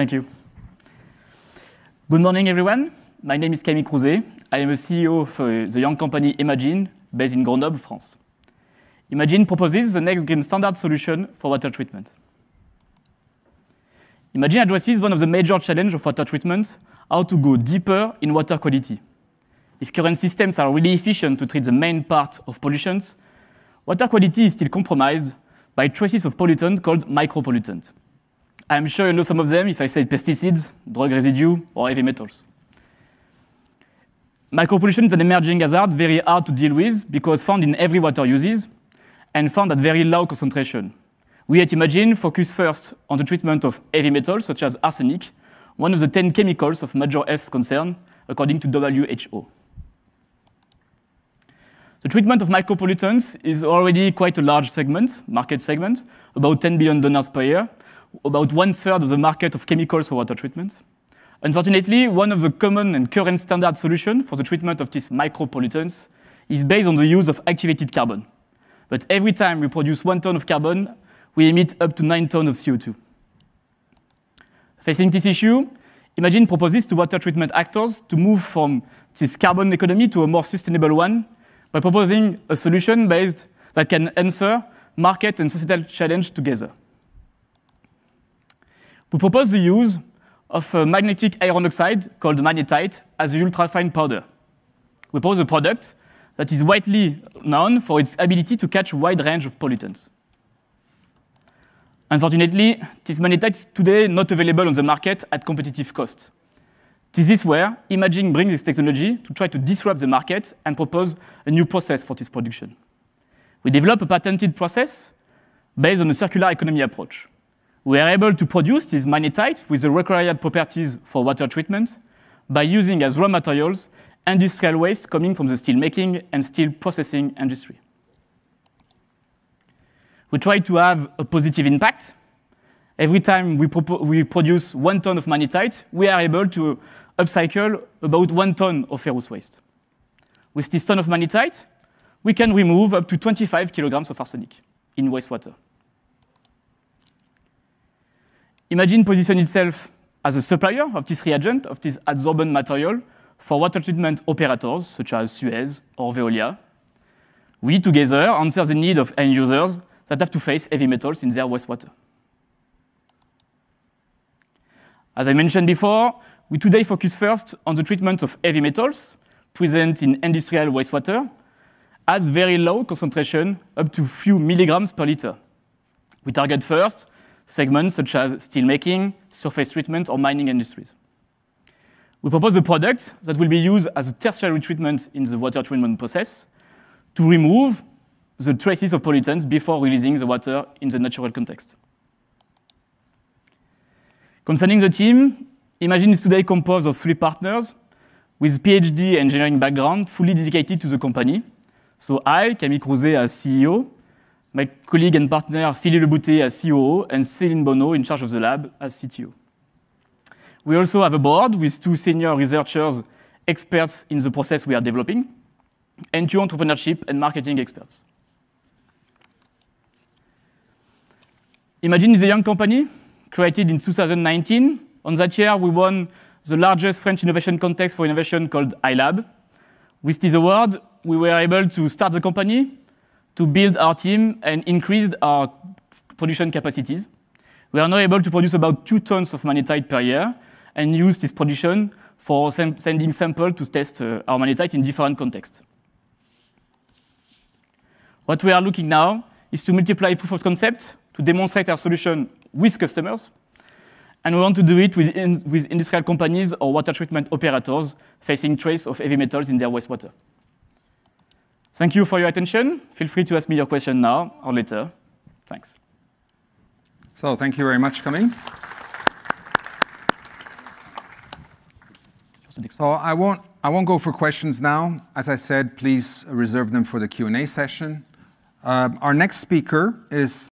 Thank you. Good morning, everyone. My name is Camille Crouzet. I am a CEO of uh, the young company Imagine, based in Grenoble, France. Imagine proposes the next green standard solution for water treatment. Imagine addresses one of the major challenges of water treatment, how to go deeper in water quality. If current systems are really efficient to treat the main part of pollutants, water quality is still compromised by traces of pollutants called micropollutant. I'm sure you know some of them if I said pesticides, drug residue, or heavy metals. Micropollution is an emerging hazard very hard to deal with because found in every water uses and found at very low concentration. We at Imagine focus first on the treatment of heavy metals such as arsenic, one of the 10 chemicals of major health concern according to WHO. The treatment of micropollutants is already quite a large segment, market segment, about $10 billion per year, about one third of the market of chemicals for water treatment. Unfortunately, one of the common and current standard solutions for the treatment of these micropollutants is based on the use of activated carbon. But every time we produce one ton of carbon, we emit up to nine tons of CO2. Facing this issue, Imagine proposes to water treatment actors to move from this carbon economy to a more sustainable one by proposing a solution based that can answer market and societal challenge together. We propose the use of a magnetic iron oxide called magnetite as an ultrafine powder. We propose a product that is widely known for its ability to catch a wide range of pollutants. Unfortunately, this magnetite is today not available on the market at competitive cost. This is where imaging brings this technology to try to disrupt the market and propose a new process for this production. We develop a patented process based on a circular economy approach. We are able to produce these magnetites with the required properties for water treatment by using as raw materials industrial waste coming from the steel making and steel processing industry. We try to have a positive impact. Every time we, we produce one ton of magnetite, we are able to upcycle about one ton of ferrous waste. With this ton of magnetite, we can remove up to 25 kilograms of arsenic in wastewater. Imagine position itself as a supplier of this reagent, of this adsorbent material, for water treatment operators such as Suez or Veolia. We together answer the need of end users that have to face heavy metals in their wastewater. As I mentioned before, we today focus first on the treatment of heavy metals present in industrial wastewater at very low concentration, up to few milligrams per liter. We target first segments such as steelmaking, surface treatment, or mining industries. We propose a product that will be used as a tertiary treatment in the water treatment process to remove the traces of pollutants before releasing the water in the natural context. Concerning the team, Imagine is today composed of three partners with PhD engineering background fully dedicated to the company. So I, Camille Crouzet, as CEO, my colleague and partner Philippe Lebouté as COO and Céline Bono in charge of the lab as CTO. We also have a board with two senior researchers, experts in the process we are developing, and two entrepreneurship and marketing experts. Imagine is a young company created in 2019. On that year, we won the largest French innovation contest for innovation called iLab. With this award, we were able to start the company, to build our team and increased our production capacities. We are now able to produce about two tons of magnetite per year and use this production for sending samples to test uh, our magnetite in different contexts. What we are looking now is to multiply proof of concept to demonstrate our solution with customers. And we want to do it with, in with industrial companies or water treatment operators facing trace of heavy metals in their wastewater. Thank you for your attention. Feel free to ask me your question now or later. Thanks. So thank you very much, Camille. So I won't, I won't go for questions now. As I said, please reserve them for the Q&A session. Um, our next speaker is